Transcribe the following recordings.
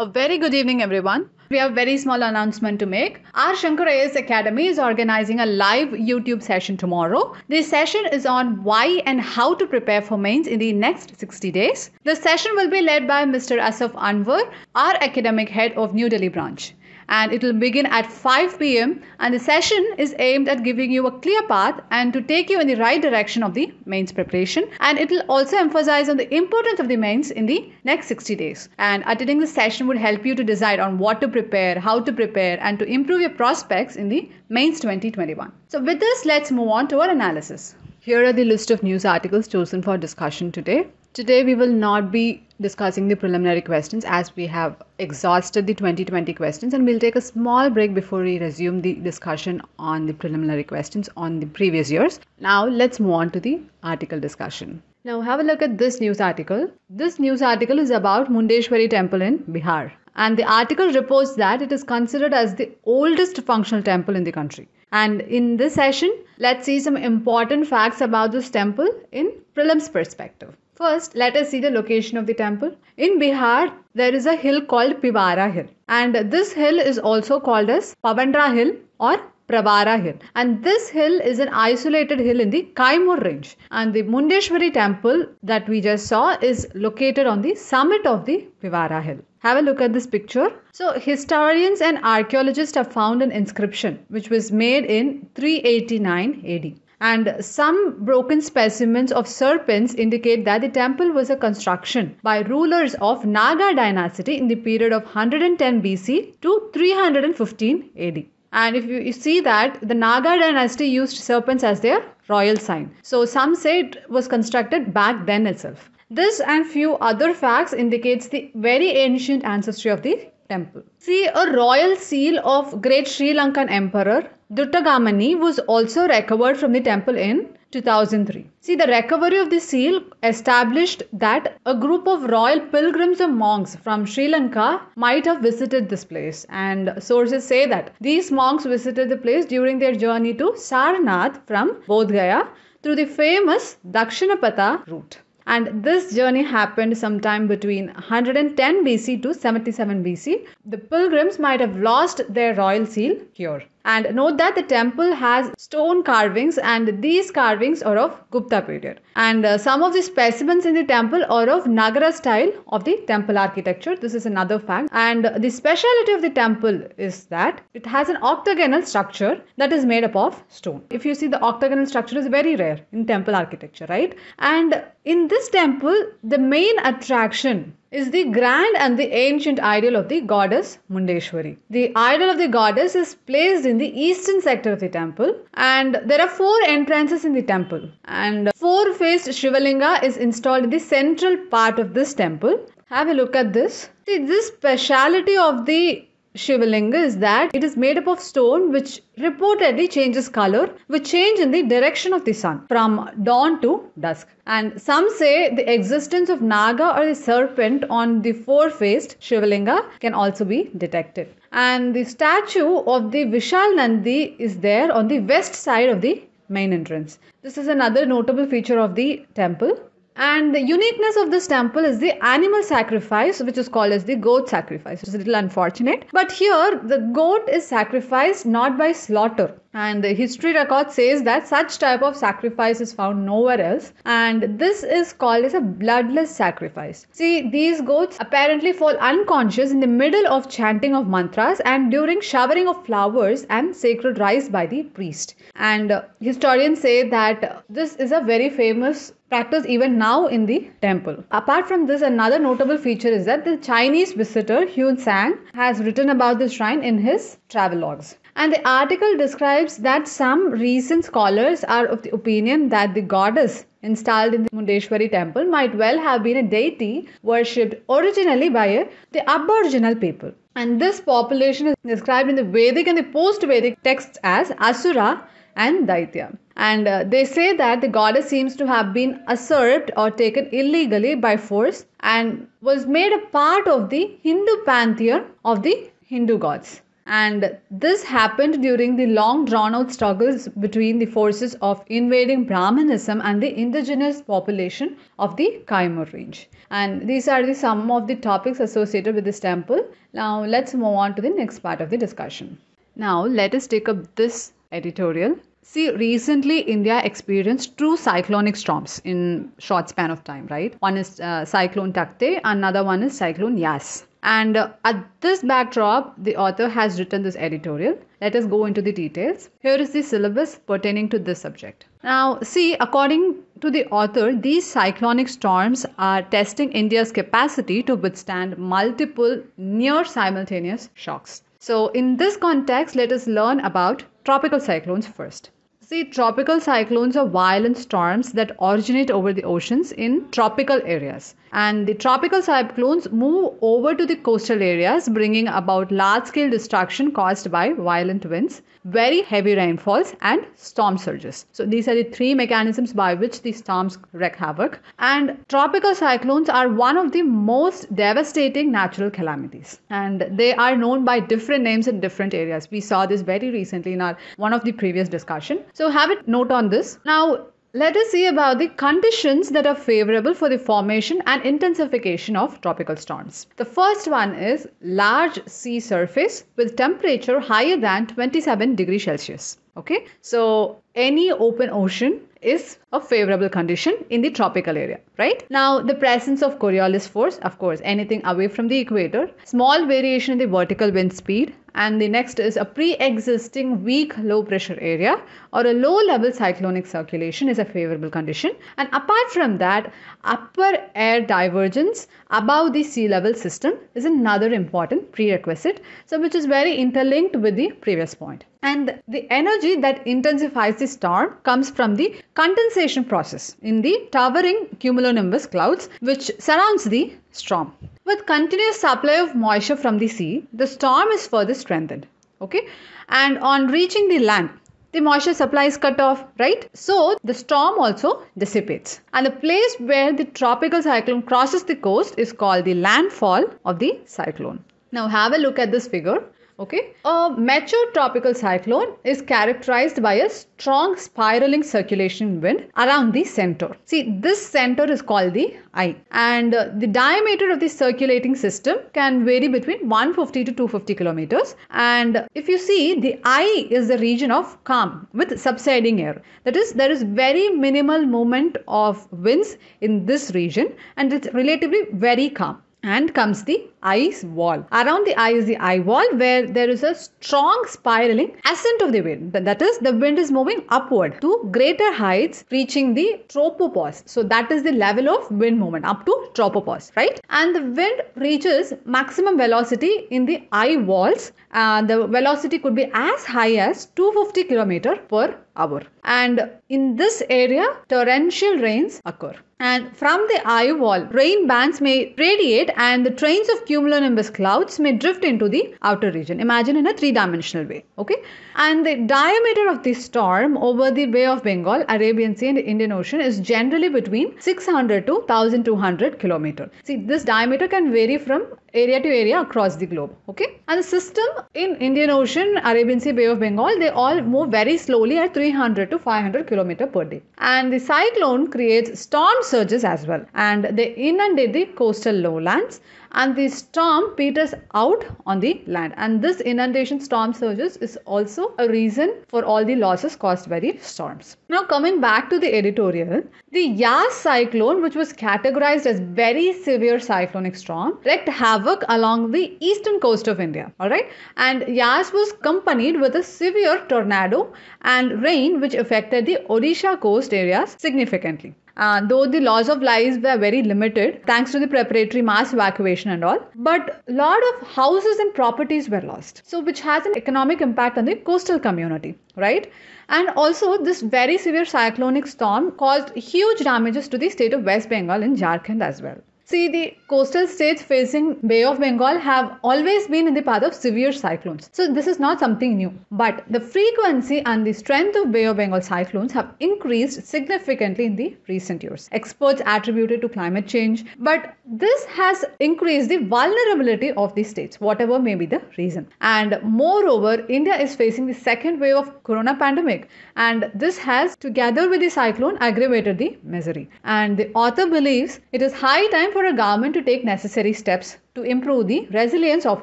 A very good evening, everyone. We have a very small announcement to make. Our Shankar AS Academy is organizing a live YouTube session tomorrow. This session is on why and how to prepare for mains in the next 60 days. The session will be led by Mr. Asaf Anwar, our academic head of New Delhi branch and it will begin at 5 pm and the session is aimed at giving you a clear path and to take you in the right direction of the mains preparation and it will also emphasize on the importance of the mains in the next 60 days and attending the session would help you to decide on what to prepare how to prepare and to improve your prospects in the mains 2021 so with this let's move on to our analysis here are the list of news articles chosen for discussion today Today, we will not be discussing the preliminary questions as we have exhausted the 2020 questions, and we'll take a small break before we resume the discussion on the preliminary questions on the previous years. Now, let's move on to the article discussion. Now, have a look at this news article. This news article is about Mundeshwari temple in Bihar, and the article reports that it is considered as the oldest functional temple in the country. And in this session, let's see some important facts about this temple in prelims perspective. First, let us see the location of the temple. In Bihar, there is a hill called Pivara Hill, and this hill is also called as Pavandra Hill or Prabara Hill. And this hill is an isolated hill in the Kaimur range. And the Mundeshwari temple that we just saw is located on the summit of the Pivara Hill. Have a look at this picture. So, historians and archaeologists have found an inscription which was made in 389 AD and some broken specimens of serpents indicate that the temple was a construction by rulers of Naga dynasty in the period of 110 BC to 315 AD. And if you, see that the Naga dynasty used serpents as their royal sign. So some say it was constructed back then itself. This and few other facts indicates the very ancient ancestry of the temple. See a royal seal of great Sri Lankan emperor Duttagamani was also recovered from the temple in 2003. See, the recovery of the seal established that a group of royal pilgrims or monks from Sri Lanka might have visited this place. And sources say that these monks visited the place during their journey to Sarnath from Bodh Gaya through the famous Dakshinapatha route. And this journey happened sometime between 110 BC to 77 BC. The pilgrims might have lost their royal seal here. And note that the temple has stone carvings and these carvings are of Gupta period. And uh, some of the specimens in the temple are of Nagara style of the temple architecture. This is another fact. And the speciality of the temple is that it has an octagonal structure that is made up of stone. If you see the octagonal structure is very rare in temple architecture, right? And in this temple, the main attraction is the grand and the ancient idol of the goddess Mundeshwari. The idol of the goddess is placed in the eastern sector of the temple, and there are four entrances in the temple. And four faced Shivalinga is installed in the central part of this temple. Have a look at this. See, this speciality of the Shivalinga is that it is made up of stone which reportedly changes color, which change in the direction of the sun from dawn to dusk. And some say the existence of Naga or the serpent on the four faced Shivalinga can also be detected. And the statue of the Vishal Nandi is there on the west side of the main entrance. This is another notable feature of the temple. And the uniqueness of this temple is the animal sacrifice, which is called as the goat sacrifice. It's a little unfortunate. But here, the goat is sacrificed not by slaughter, and the history record says that such type of sacrifice is found nowhere else and this is called as a bloodless sacrifice see these goats apparently fall unconscious in the middle of chanting of mantras and during showering of flowers and sacred rice by the priest and uh, historians say that this is a very famous practice even now in the temple. Apart from this, another notable feature is that the Chinese visitor Huen Sang has written about the shrine in his travelogues. And the article describes that some recent scholars are of the opinion that the goddess installed in the Mundeshwari temple might well have been a deity worshipped originally by the aboriginal people. And this population is described in the Vedic and the post Vedic texts as Asura and Daitya. And uh, they say that the goddess seems to have been usurped or taken illegally by force and was made a part of the Hindu pantheon of the Hindu gods and this happened during the long drawn out struggles between the forces of invading Brahmanism and the indigenous population of the Kaimur range. And these are the some of the topics associated with this temple. Now let's move on to the next part of the discussion. Now let us take up this editorial. See, recently India experienced two cyclonic storms in short span of time, right? One is uh, cyclone Taktay, another one is cyclone Yas. And at this backdrop, the author has written this editorial. Let us go into the details. Here is the syllabus pertaining to this subject. Now, see, according to the author, these cyclonic storms are testing India's capacity to withstand multiple near simultaneous shocks. So, in this context, let us learn about tropical cyclones first. See, tropical cyclones are violent storms that originate over the oceans in tropical areas. And the tropical cyclones move over to the coastal areas, bringing about large scale destruction caused by violent winds, very heavy rainfalls, and storm surges. So, these are the three mechanisms by which the storms wreak havoc. And tropical cyclones are one of the most devastating natural calamities. And they are known by different names in different areas. We saw this very recently in our one of the previous discussion. So have a note on this. Now let us see about the conditions that are favorable for the formation and intensification of tropical storms. The first one is large sea surface with temperature higher than 27 degrees Celsius. Okay, so any open ocean is a favorable condition in the tropical area, right? Now, the presence of Coriolis force, of course, anything away from the equator, small variation in the vertical wind speed, and the next is a pre-existing weak low pressure area or a low level cyclonic circulation is a favorable condition and apart from that upper air divergence above the sea level system is another important prerequisite so which is very interlinked with the previous point and the energy that intensifies the storm comes from the condensation process in the towering cumulonimbus clouds which surrounds the storm. With continuous supply of moisture from the sea, the storm is further strengthened. Okay, and on reaching the land, the moisture supply is cut off, right? So the storm also dissipates. And the place where the tropical cyclone crosses the coast is called the landfall of the cyclone. Now have a look at this figure. Okay, a mature tropical cyclone is characterized by a strong spiraling circulation wind around the center. See, this center is called the eye, and uh, the diameter of the circulating system can vary between 150 to 250 kilometers. And if you see, the eye is the region of calm with subsiding air. That is, there is very minimal movement of winds in this region, and it's relatively very calm. And comes the ice wall. Around the eye is the eye wall where there is a strong spiraling ascent of the wind. That is, the wind is moving upward to greater heights, reaching the tropopause. So that is the level of wind movement up to tropopause, right? And the wind reaches maximum velocity in the eye walls. Uh, the velocity could be as high as 250 km per hour. And in this area, torrential rains occur. And from the eye wall, rain bands may radiate and the trains of cumulonimbus clouds may drift into the outer region. Imagine in a three dimensional way. Okay. And the diameter of the storm over the Bay of Bengal, Arabian Sea, and Indian Ocean is generally between 600 to 1200 kilometer. See, this diameter can vary from area to area across the globe okay and the system in indian ocean arabian sea bay of bengal they all move very slowly at 300 to 500 km per day and the cyclone creates storm surges as well and they inundate the coastal lowlands and the storm peters out on the land and this inundation storm surges is also a reason for all the losses caused by the storms now coming back to the editorial the yas cyclone which was categorized as very severe cyclonic storm wreaked havoc along the eastern coast of india all right and yas was accompanied with a severe tornado and rain which affected the odisha coast areas significantly uh, though the loss of lives were very limited thanks to the preparatory mass evacuation and all but lot of houses and properties were lost so which has an economic impact on the coastal community right and also this very severe cyclonic storm caused huge damages to the state of west bengal and jharkhand as well See, the coastal states facing Bay of Bengal have always been in the path of severe cyclones. So this is not something new. But the frequency and the strength of Bay of Bengal cyclones have increased significantly in the recent years. Experts attribute it to climate change, but this has increased the vulnerability of the states, whatever may be the reason. And moreover, India is facing the second wave of corona pandemic, and this has, together with the cyclone, aggravated the misery. And the author believes it is high time for for a government to take necessary steps to improve the resilience of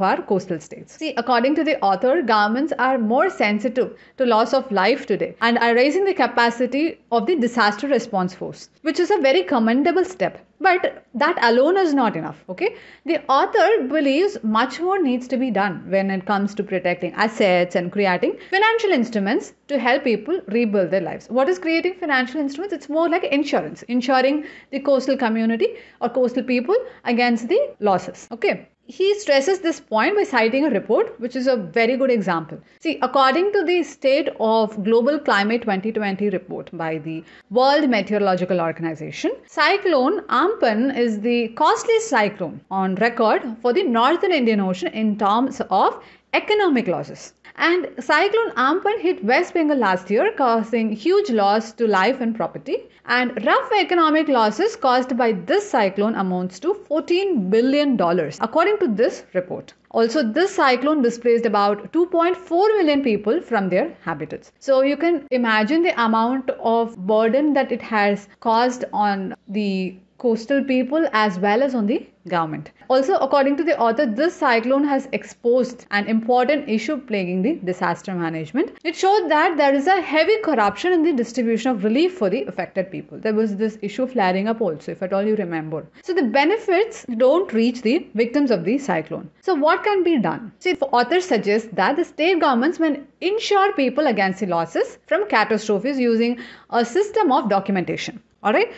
our coastal states. See, according to the author, governments are more sensitive to loss of life today and are raising the capacity of the disaster response force, which is a very commendable step. But that alone is not enough, okay? The author believes much more needs to be done when it comes to protecting assets and creating financial instruments to help people rebuild their lives. What is creating financial instruments? It's more like insurance, insuring the coastal community or coastal people against the losses, okay? Okay. He stresses this point by citing a report, which is a very good example. See, according to the State of Global Climate 2020 report by the World Meteorological Organization, Cyclone Amphan is the costliest cyclone on record for the northern Indian Ocean in terms of economic losses. And Cyclone Amphan hit West Bengal last year, causing huge loss to life and property. And rough economic losses caused by this cyclone amounts to $14 billion, according to this report. Also, this cyclone displaced about 2.4 million people from their habitats. So, you can imagine the amount of burden that it has caused on the coastal people as well as on the government. Also, according to the author, this cyclone has exposed an important issue plaguing the disaster management. It showed that there is a heavy corruption in the distribution of relief for the affected people. There was this issue flaring up also, if at all you remember. So, the benefits don't reach the victims of the cyclone. So, what can be done? See, the author suggests that the state governments can insure people against the losses from catastrophes using a system of documentation all right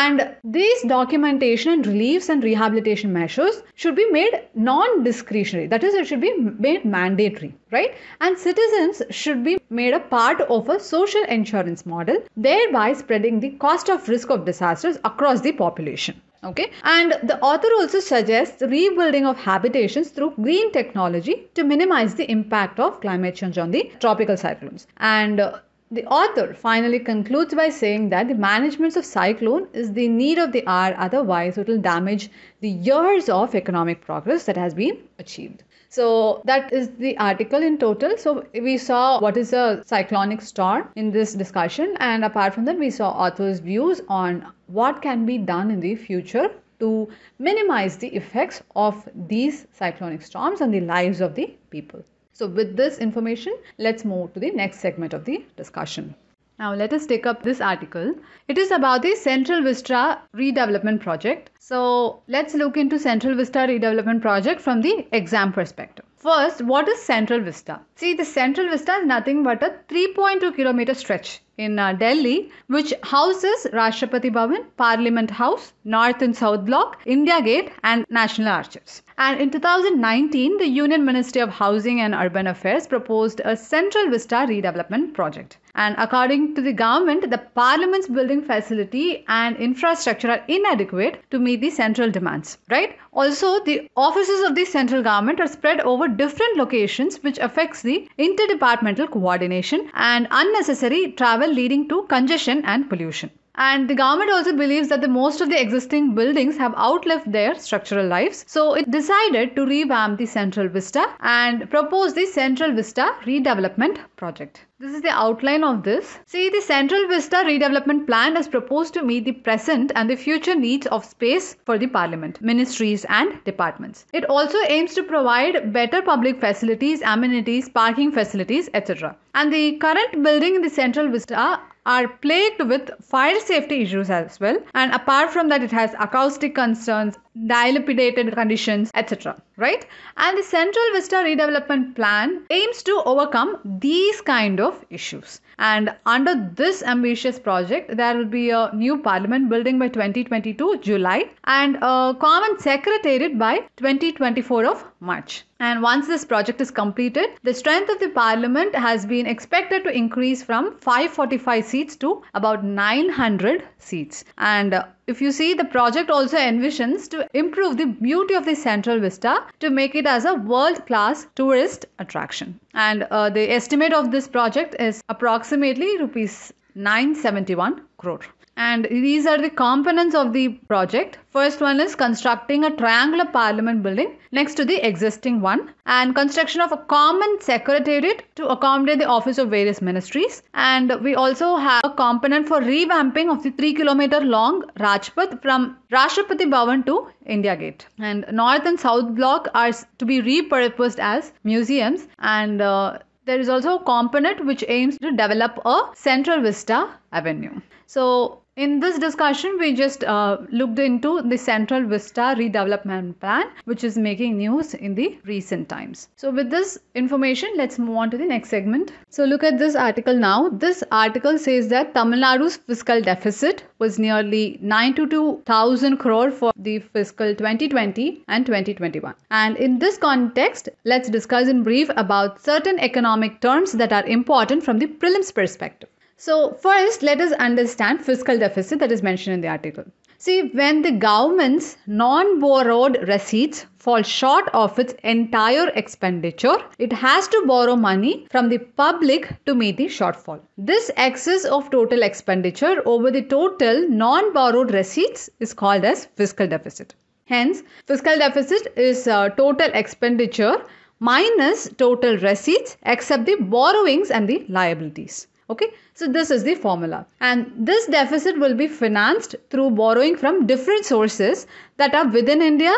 and these documentation and reliefs and rehabilitation measures should be made non-discretionary that is it should be made mandatory right and citizens should be made a part of a social insurance model thereby spreading the cost of risk of disasters across the population okay and the author also suggests rebuilding of habitations through green technology to minimize the impact of climate change on the tropical cyclones and the author finally concludes by saying that the management of cyclone is the need of the hour, otherwise, it will damage the years of economic progress that has been achieved. So, that is the article in total. So, we saw what is a cyclonic storm in this discussion, and apart from that, we saw author's views on what can be done in the future to minimize the effects of these cyclonic storms on the lives of the people. So with this information, let's move to the next segment of the discussion. Now let us take up this article. It is about the Central Vista redevelopment project. So let's look into Central Vista redevelopment project from the exam perspective. First, what is Central Vista? See, the Central Vista is nothing but a 3.2 kilometer stretch in uh, Delhi, which houses Rashtrapati Bhavan, Parliament House, North and South Block, India Gate, and National Archives. And in 2019, the Union Ministry of Housing and Urban Affairs proposed a Central Vista redevelopment project. And according to the government, the parliament's building facility and infrastructure are inadequate to meet the central demands, right? Also, the offices of the central government are spread over different locations, which affects the interdepartmental coordination and unnecessary travel, leading to congestion and pollution. And the government also believes that the most of the existing buildings have outlived their structural lives. So it decided to revamp the Central Vista and propose the Central Vista redevelopment project. This is the outline of this. See, the Central Vista redevelopment plan is proposed to meet the present and the future needs of space for the parliament, ministries, and departments. It also aims to provide better public facilities, amenities, parking facilities, etc. And the current building in the Central Vista are plagued with fire safety issues as well. And apart from that, it has acoustic concerns, dilapidated conditions, etc. Right? And the Central Vista Redevelopment Plan aims to overcome these kind of issues. And under this ambitious project, there will be a new parliament building by 2022 July and a common secretariat by 2024 of March. And once this project is completed, the strength of the parliament has been expected to increase from 545 seats to about 900 seats. And uh, if you see, the project also envisions to improve the beauty of the Central Vista to make it as a world-class tourist attraction. And uh, the estimate of this project is approximately rupees 971 crore. And these are the components of the project. First one is constructing a triangular parliament building next to the existing one and construction of a common secretariat to accommodate the office of various ministries. And we also have a component for revamping of the 3 kilometer long Rajpath from Rashtrapati Bhavan to India Gate. And North and South Block are to be repurposed as museums and uh, there is also a component which aims to develop a central vista avenue. So in this discussion, we just uh, looked into the Central Vista Redevelopment Plan, which is making news in the recent times. So, with this information, let's move on to the next segment. So, look at this article now. This article says that Tamil Nadu's fiscal deficit was nearly 92,000 crore for the fiscal 2020 and 2021. And in this context, let's discuss in brief about certain economic terms that are important from the prelims perspective. So, first, let us understand fiscal deficit that is mentioned in the article. See, when the government's non borrowed receipts fall short of its entire expenditure, it has to borrow money from the public to meet the shortfall. This excess of total expenditure over the total non borrowed receipts is called as fiscal deficit. Hence, fiscal deficit is uh, total expenditure minus total receipts except the borrowings and the liabilities. Okay, so this is the formula. And this deficit will be financed through borrowing from different sources that are within India,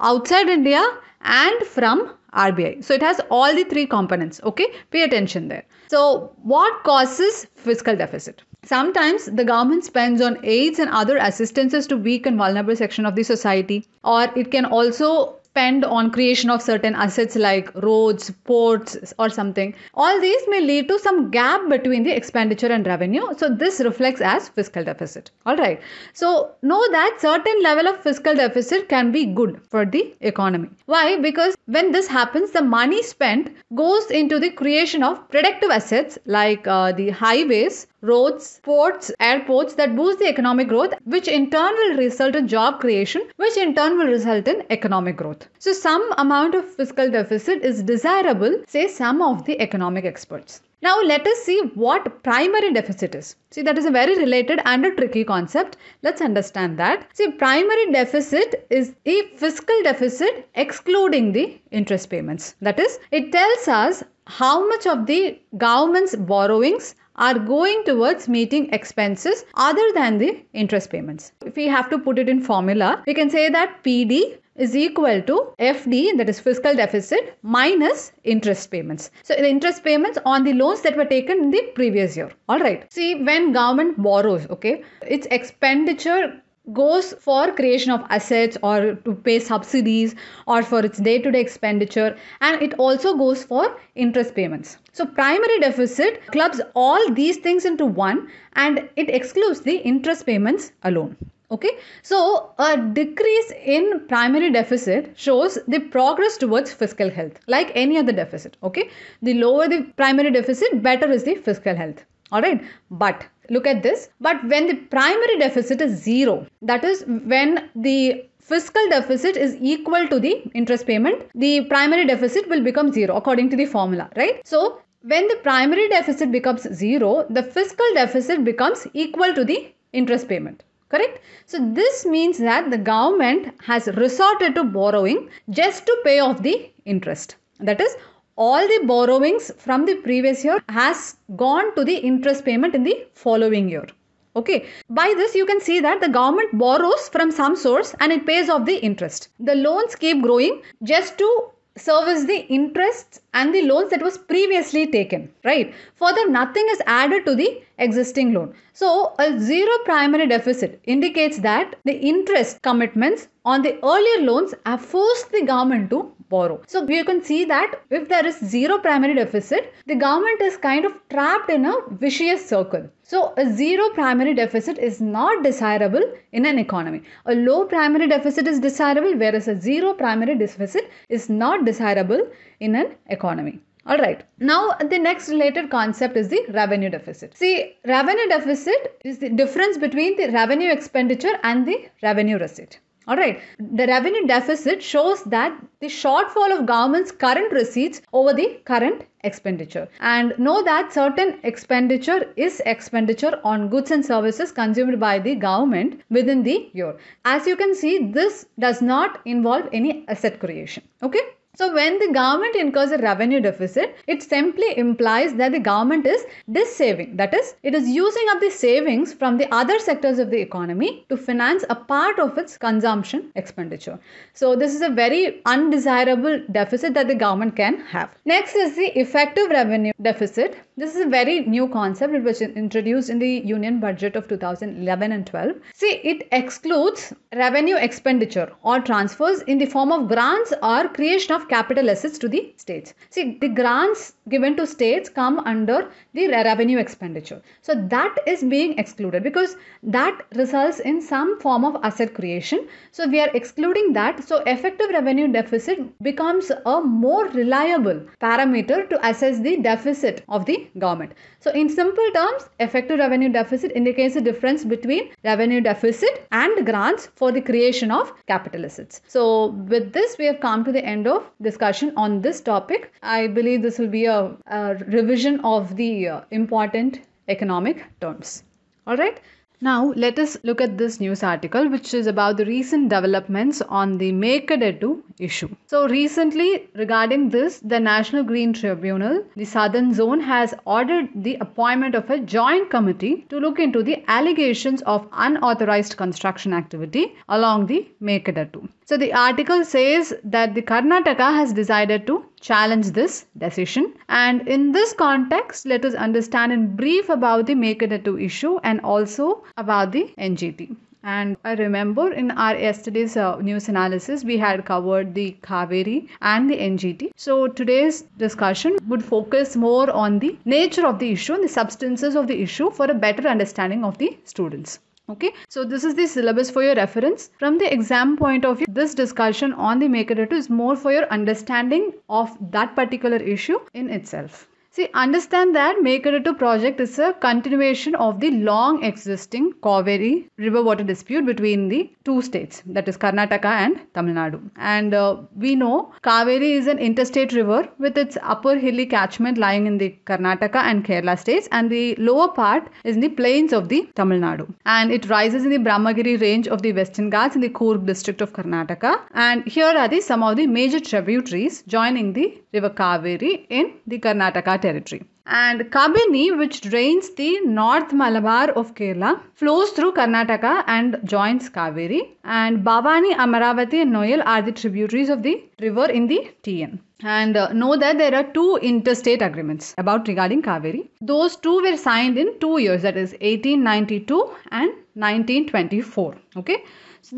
outside India and from RBI. So it has all the three components. Okay, pay attention there. So what causes fiscal deficit? Sometimes the government spends on aids and other assistances to weak and vulnerable section of the society or it can also spend on creation of certain assets like roads, ports, or something. All these may lead to some gap between the expenditure and revenue. So this reflects as fiscal deficit. All right. So know that certain level of fiscal deficit can be good for the economy. Why? Because when this happens, the money spent goes into the creation of productive assets like uh, the highways roads, ports, airports that boost the economic growth, which in turn will result in job creation, which in turn will result in economic growth. So, some amount of fiscal deficit is desirable, say some of the economic experts. Now, let us see what primary deficit is. See, that is a very related and a tricky concept. Let's understand that. See, primary deficit is the fiscal deficit excluding the interest payments. That is, it tells us how much of the government's borrowings are going towards meeting expenses other than the interest payments. If we have to put it in formula, we can say that PD is equal to FD that is fiscal deficit minus interest payments. So the interest payments on the loans that were taken in the previous year. All right. See when government borrows, okay, its expenditure goes for creation of assets or to pay subsidies or for its day to day expenditure and it also goes for interest payments so primary deficit clubs all these things into one and it excludes the interest payments alone okay so a decrease in primary deficit shows the progress towards fiscal health like any other deficit okay the lower the primary deficit better is the fiscal health all right but look at this. But when the primary deficit is zero, that is when the fiscal deficit is equal to the interest payment, the primary deficit will become zero according to the formula, right? So when the primary deficit becomes zero, the fiscal deficit becomes equal to the interest payment correct so this means that the government has resorted to borrowing just to pay off the interest that is all the borrowings from the previous year has gone to the interest payment in the following year. Okay, by this you can see that the government borrows from some source and it pays off the interest. The loans keep growing just to service the interests and the loans that was previously taken right further nothing is added to the existing loan so a zero primary deficit indicates that the interest commitments on the earlier loans have forced the government to borrow so you can see that if there is zero primary deficit the government is kind of trapped in a vicious circle so, a zero primary deficit is not desirable in an economy. A low primary deficit is desirable, whereas a zero primary deficit is not desirable in an economy. All right. Now, the next related concept is the revenue deficit. See, revenue deficit is the difference between the revenue expenditure and the revenue receipt. All right, the revenue deficit shows that the shortfall of government's current receipts over the current expenditure and know that certain expenditure is expenditure on goods and services consumed by the government within the year. As you can see, this does not involve any asset creation. Okay. So when the government incurs a revenue deficit, it simply implies that the government is dissaving. That is, it is using up the savings from the other sectors of the economy to finance a part of its consumption expenditure. So this is a very undesirable deficit that the government can have. Next is the effective revenue deficit. This is a very new concept. It was introduced in the Union Budget of 2011 and 12. See, it excludes revenue expenditure or transfers in the form of grants or creation of of capital assets to the states. See, the grants given to states come under the revenue expenditure. So that is being excluded because that results in some form of asset creation. So we are excluding that. So effective revenue deficit becomes a more reliable parameter to assess the deficit of the government. So in simple terms, effective revenue deficit indicates the difference between revenue deficit and grants for the creation of capital assets. So with this, we have come to the end of discussion on this topic. I believe this will be a, a revision of the uh, important economic terms. All right. Now, let us look at this news article, which is about the recent developments on the Maker Edu issue. So, recently, regarding this, the National Green Tribunal, the Southern Zone, has ordered the appointment of a joint committee to look into the allegations of unauthorized construction activity along the Maker Edu. So the article says that the Karnataka has decided to challenge this decision. And in this context, let us understand in brief about the Mekedatu issue and also about the NGT. And I remember in our yesterday's uh, news analysis, we had covered the Kaveri and the NGT. So today's discussion would focus more on the nature of the issue and the substances of the issue for a better understanding of the students okay so this is the syllabus for your reference from the exam point of view this discussion on the maker is more for your understanding of that particular issue in itself See, understand that Mekaratu project is a continuation of the long existing Kaveri river water dispute between the two states, that is Karnataka and Tamil Nadu. And uh, we know Kaveri is an interstate river with its upper hilly catchment lying in the Karnataka and Kerala states, and the lower part is in the plains of the Tamil Nadu. And it rises in the Brahmagiri range of the Western Ghats in the Coorg district of Karnataka. And here are the some of the major tributaries joining the river Kaveri in the Karnataka territory. And Kabini, which drains the North Malabar of Kerala, flows through Karnataka and joins Kaveri. And Bhavani, Amaravati, and Noyal are the tributaries of the river in the TN. And uh, know that there are two interstate agreements about regarding Kaveri. Those two were signed in two years, that is 1892 and 1924. Okay.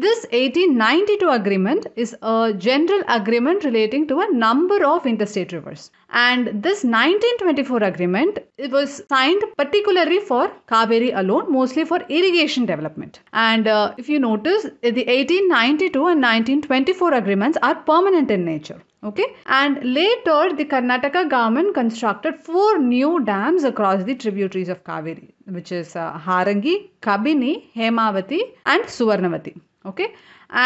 This 1892 agreement is a general agreement relating to a number of interstate rivers. And this 1924 agreement it was signed particularly for Kaveri alone, mostly for irrigation development. And uh, if you notice, the 1892 and 1924 agreements are permanent in nature okay and later the karnataka government constructed four new dams across the tributaries of kaveri which is uh, harangi kabini hemavati and suvarnavati okay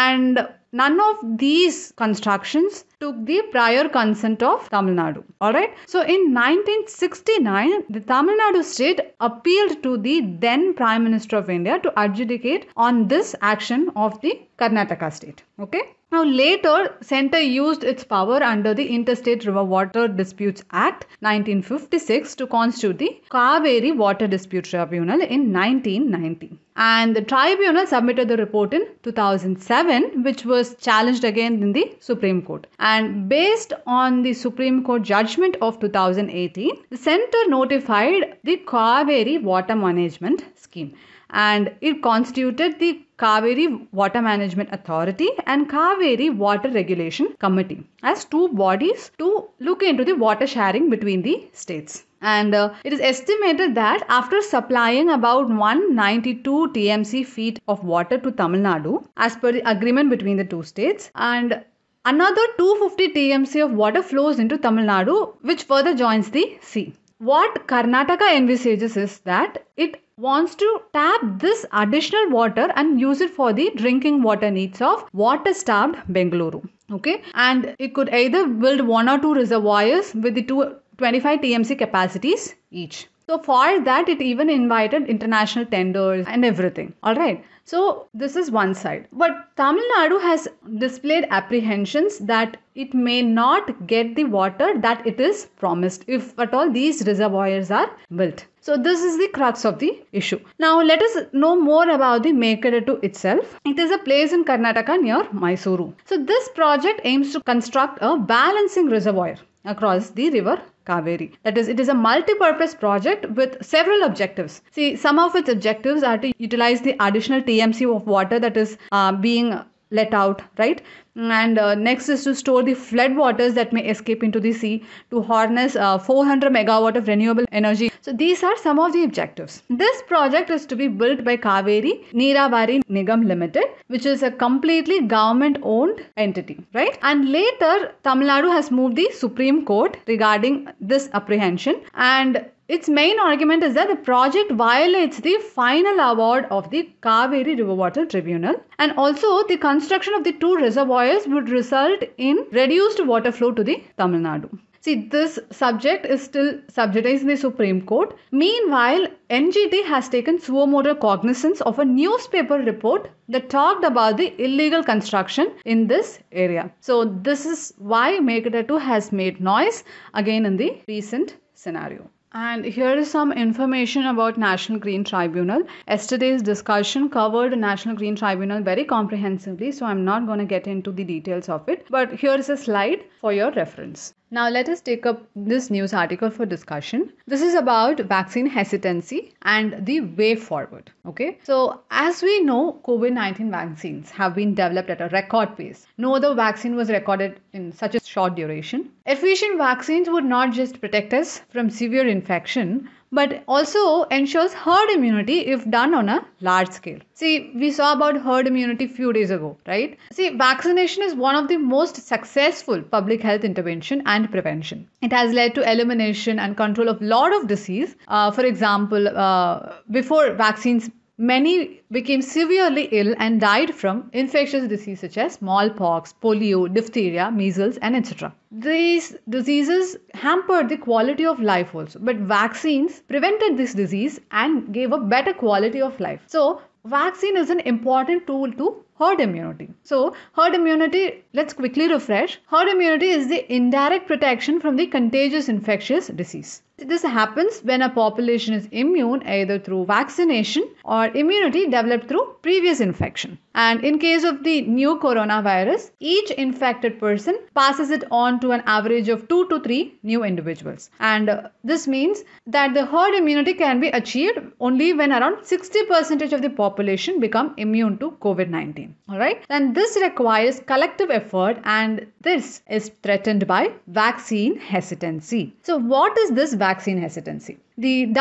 and none of these constructions took the prior consent of Tamil Nadu. All right. So in 1969, the Tamil Nadu state appealed to the then Prime Minister of India to adjudicate on this action of the Karnataka state. Okay. Now later, center used its power under the Interstate River Water Disputes Act 1956 to constitute the Kaveri Water Dispute Tribunal in 1990. And the tribunal submitted the report in 2007, which was challenged again in the Supreme Court. And based on the Supreme Court judgment of 2018, the center notified the Kaveri Water Management Scheme and it constituted the Kaveri Water Management Authority and Kaveri Water Regulation Committee as two bodies to look into the water sharing between the states. And uh, it is estimated that after supplying about 192 TMC feet of water to Tamil Nadu, as per the agreement between the two states, and another 250 TMC of water flows into Tamil Nadu, which further joins the sea. What Karnataka envisages is that it wants to tap this additional water and use it for the drinking water needs of water starved Bengaluru. Okay, and it could either build one or two reservoirs with the two 25 TMC capacities each. So for that, it even invited international tenders and everything. All right. So this is one side. But Tamil Nadu has displayed apprehensions that it may not get the water that it is promised if at all these reservoirs are built. So this is the crux of the issue. Now let us know more about the Mekaratu itself. It is a place in Karnataka near Mysuru. So this project aims to construct a balancing reservoir across the river Kaveri. That is, it is a multi-purpose project with several objectives. See, some of its objectives are to utilize the additional TMC of water that is uh, being let out right and uh, next is to store the flood waters that may escape into the sea to harness uh, 400 megawatt of renewable energy so these are some of the objectives this project is to be built by kaveri niravari nigam limited which is a completely government owned entity right and later tamil nadu has moved the supreme court regarding this apprehension and its main argument is that the project violates the final award of the Kaveri River Water Tribunal and also the construction of the two reservoirs would result in reduced water flow to the Tamil Nadu. See, this subject is still subjected in the Supreme Court. Meanwhile, NGT has taken suo motu cognizance of a newspaper report that talked about the illegal construction in this area. So, this is why Megiddo has made noise again in the recent scenario. And here is some information about National Green Tribunal. Yesterday's discussion covered National Green Tribunal very comprehensively, so I'm not going to get into the details of it. But here is a slide for your reference. Now, let us take up this news article for discussion. This is about vaccine hesitancy and the way forward. Okay, so as we know, COVID 19 vaccines have been developed at a record pace. No other vaccine was recorded in such a short duration. Efficient vaccines would not just protect us from severe infection but also ensures herd immunity if done on a large scale. See, we saw about herd immunity few days ago, right? See, vaccination is one of the most successful public health intervention and prevention. It has led to elimination and control of lot of disease. Uh, for example, uh, before vaccines Many became severely ill and died from infectious diseases such as smallpox, polio, diphtheria, measles, and etc. These diseases hampered the quality of life also, but vaccines prevented this disease and gave a better quality of life. So, vaccine is an important tool to herd immunity. So, herd immunity, let's quickly refresh. Herd immunity is the indirect protection from the contagious infectious disease. This happens when a population is immune either through vaccination or immunity developed through previous infection. And in case of the new coronavirus, each infected person passes it on to an average of 2 to 3 new individuals. And uh, this means that the herd immunity can be achieved only when around 60% of the population become immune to COVID-19. All right? And this requires collective effort and this is threatened by vaccine hesitancy. So what is this vaccine? vaccine hesitancy. The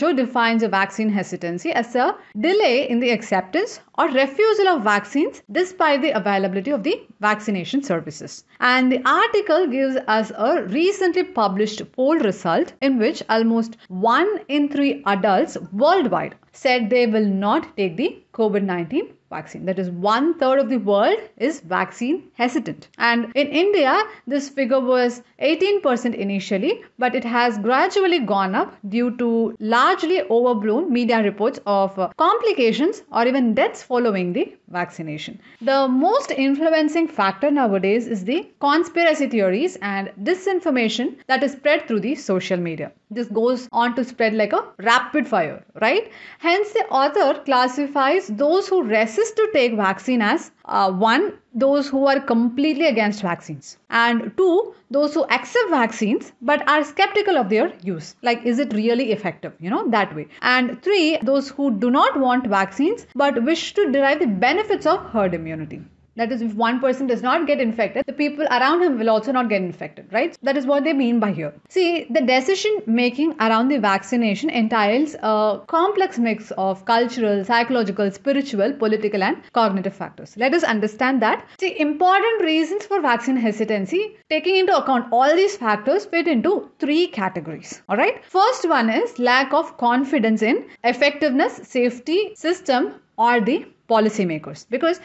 WHO defines a vaccine hesitancy as a delay in the acceptance or refusal of vaccines despite the availability of the vaccination services. And the article gives us a recently published poll result in which almost 1 in 3 adults worldwide said they will not take the COVID 19 vaccine. That is, one third of the world is vaccine hesitant. And in India, this figure was 18% initially, but it has gradually gone up due to largely overblown media reports of uh, complications or even deaths following the vaccination. The most influencing factor nowadays is the conspiracy theories and disinformation that is spread through the social media. This goes on to spread like a rapid fire, right? Hence, the author classifies those who resist to take vaccine as uh, one those who are completely against vaccines and two those who accept vaccines but are skeptical of their use like is it really effective you know that way and three those who do not want vaccines but wish to derive the benefits of herd immunity that is, if one person does not get infected, the people around him will also not get infected, right? That is what they mean by here. See, the decision making around the vaccination entails a complex mix of cultural, psychological, spiritual, political, and cognitive factors. Let us understand that. See, important reasons for vaccine hesitancy, taking into account all these factors, fit into three categories. All right. First one is lack of confidence in effectiveness, safety, system, or the policymakers because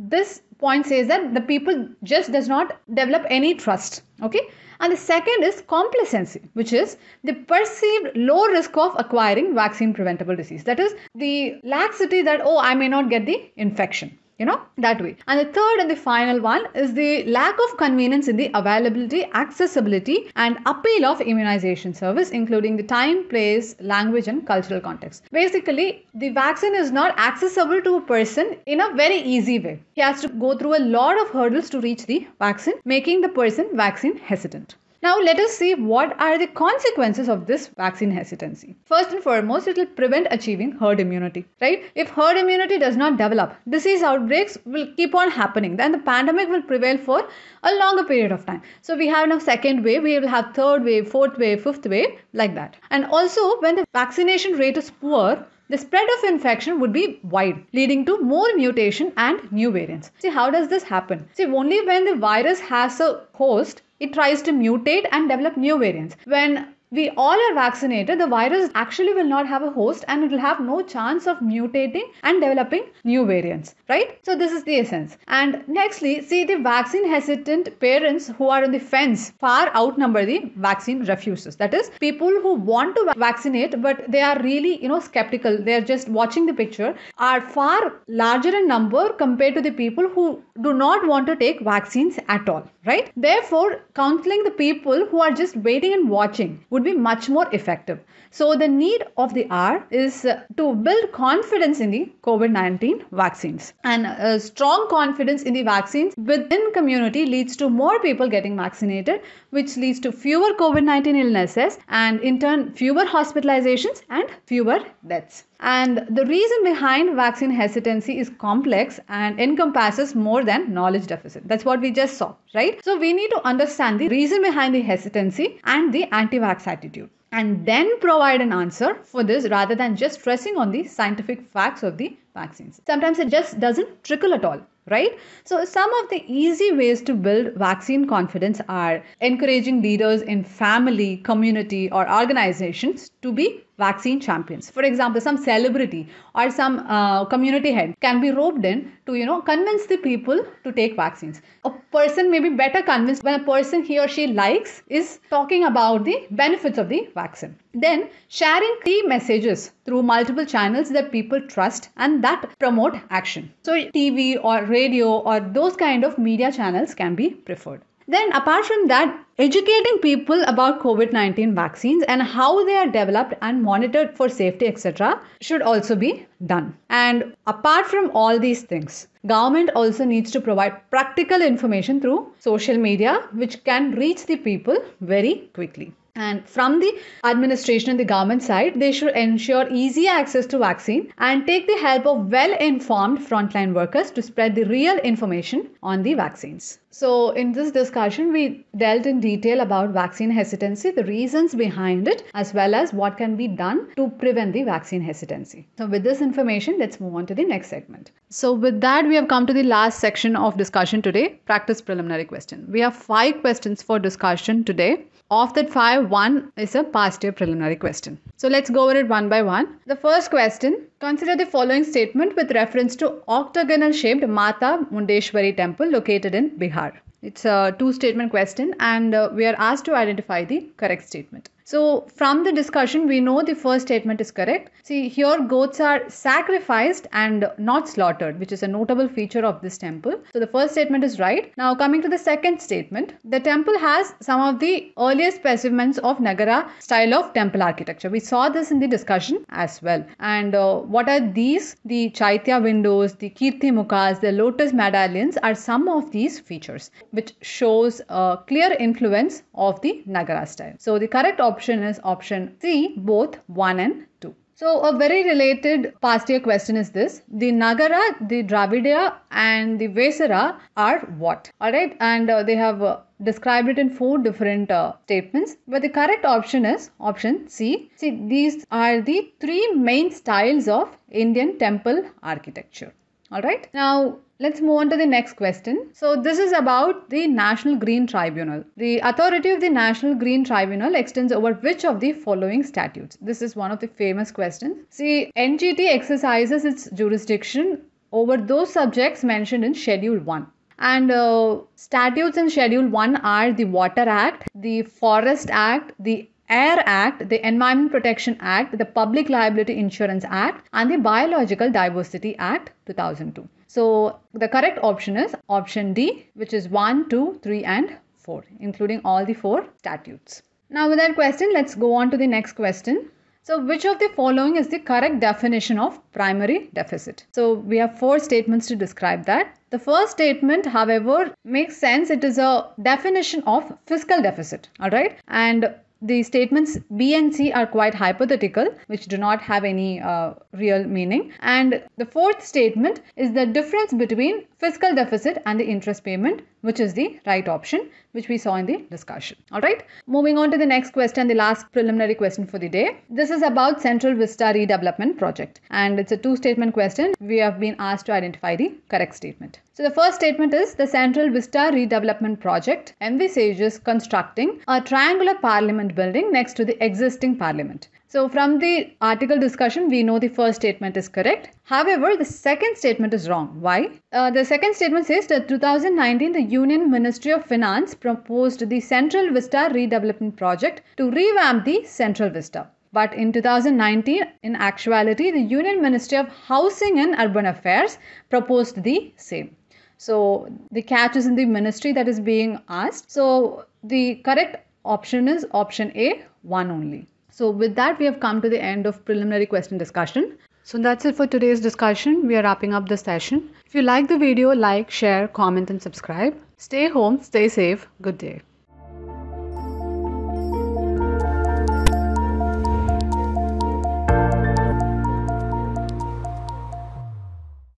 this point says that the people just does not develop any trust okay and the second is complacency which is the perceived low risk of acquiring vaccine preventable disease that is the laxity that oh i may not get the infection you know that way and the third and the final one is the lack of convenience in the availability accessibility and appeal of immunization service including the time place language and cultural context basically the vaccine is not accessible to a person in a very easy way he has to go through a lot of hurdles to reach the vaccine making the person vaccine hesitant now, let us see what are the consequences of this vaccine hesitancy. First and foremost, it will prevent achieving herd immunity, right? If herd immunity does not develop, disease outbreaks will keep on happening. Then the pandemic will prevail for a longer period of time. So, we have now second wave, we will have third wave, fourth wave, fifth wave, like that. And also, when the vaccination rate is poor, the spread of infection would be wide, leading to more mutation and new variants. See, how does this happen? See, only when the virus has a host, it tries to mutate and develop new variants when we all are vaccinated, the virus actually will not have a host and it will have no chance of mutating and developing new variants, right? So, this is the essence. And nextly, see the vaccine hesitant parents who are on the fence far outnumber the vaccine refusers. That is, people who want to vaccinate but they are really, you know, skeptical, they are just watching the picture, are far larger in number compared to the people who do not want to take vaccines at all, right? Therefore, counseling the people who are just waiting and watching would would be much more effective. So, the need of the hour is to build confidence in the COVID 19 vaccines. And a uh, strong confidence in the vaccines within community leads to more people getting vaccinated, which leads to fewer COVID 19 illnesses and in turn fewer hospitalizations and fewer deaths. And the reason behind vaccine hesitancy is complex and encompasses more than knowledge deficit. That's what we just saw, right? So we need to understand the reason behind the hesitancy and the anti vax attitude and then provide an answer for this rather than just stressing on the scientific facts of the vaccines. Sometimes it just doesn't trickle at all, right? So, some of the easy ways to build vaccine confidence are encouraging leaders in family, community, or organizations to be vaccine champions. For example, some celebrity or some uh, community head can be roped in to, you know, convince the people to take vaccines. A person may be better convinced when a person he or she likes is talking about the benefits of the vaccine. Then sharing key messages through multiple channels that people trust and that promote action. So, TV or radio or those kind of media channels can be preferred. Then, apart from that, educating people about COVID 19 vaccines and how they are developed and monitored for safety, etc., should also be done. And apart from all these things, government also needs to provide practical information through social media, which can reach the people very quickly. And from the administration and the government side, they should ensure easy access to vaccine and take the help of well-informed frontline workers to spread the real information on the vaccines. So, in this discussion, we dealt in detail about vaccine hesitancy, the reasons behind it, as well as what can be done to prevent the vaccine hesitancy. So, with this information, let's move on to the next segment. So, with that, we have come to the last section of discussion today practice preliminary question. We have five questions for discussion today. Of that five, one is a past year preliminary question. So let's go over it one by one. The first question Consider the following statement with reference to octagonal shaped Mata Mundeshwari temple located in Bihar. It's a two statement question, and uh, we are asked to identify the correct statement. So from the discussion, we know the first statement is correct. See, here goats are sacrificed and not slaughtered, which is a notable feature of this temple. So the first statement is right. Now coming to the second statement, the temple has some of the earliest specimens of Nagara style of temple architecture. We saw this in the discussion as well. And uh, what are these? The Chaitya windows, the Kirti Mukhas, the lotus medallions are some of these features, which shows a clear influence of the Nagara style. So the correct option option is option C, both 1 and 2. So a very related past year question is this. The Nagara, the Dravidia, and the Vesara are what? Alright and uh, they have uh, described it in four different uh, statements but the correct option is option C. See these are the three main styles of Indian temple architecture. All right. Now, Let's move on to the next question. So, this is about the National Green Tribunal. The authority of the National Green Tribunal extends over which of the following statutes? This is one of the famous questions. See, NGT exercises its jurisdiction over those subjects mentioned in Schedule 1. And uh, statutes in Schedule 1 are the Water Act, the Forest Act, the Air Act, the Environment Protection Act, the Public Liability Insurance Act, and the Biological Diversity Act 2002. So the correct option is option D, which is 1, 2, 3, and 4, including all the four statutes. Now, with that question, let's go on to the next question. So, which of the following is the correct definition of primary deficit? So, we have four statements to describe that. The first statement, however, makes sense. It is a definition of fiscal deficit, all right? And the statements B and C are quite hypothetical, which do not have any uh, real meaning. And the fourth statement is the difference between fiscal deficit and the interest payment which is the right option which we saw in the discussion all right moving on to the next question the last preliminary question for the day this is about central vista redevelopment project and it's a two statement question we have been asked to identify the correct statement so the first statement is the central vista redevelopment project envisages constructing a triangular parliament building next to the existing parliament so from the article discussion, we know the first statement is correct. However, the second statement is wrong. Why? Uh, the second statement says that 2019, the Union Ministry of Finance proposed the Central Vista redevelopment project to revamp the Central Vista. But in 2019, in actuality, the Union Ministry of Housing and Urban Affairs proposed the same. So the catch is in the ministry that is being asked. So the correct option is option A, one only. So with that, we have come to the end of preliminary question discussion. So that's it for today's discussion. We are wrapping up the session. If you like the video, like, share, comment and subscribe. Stay home, stay safe. Good day.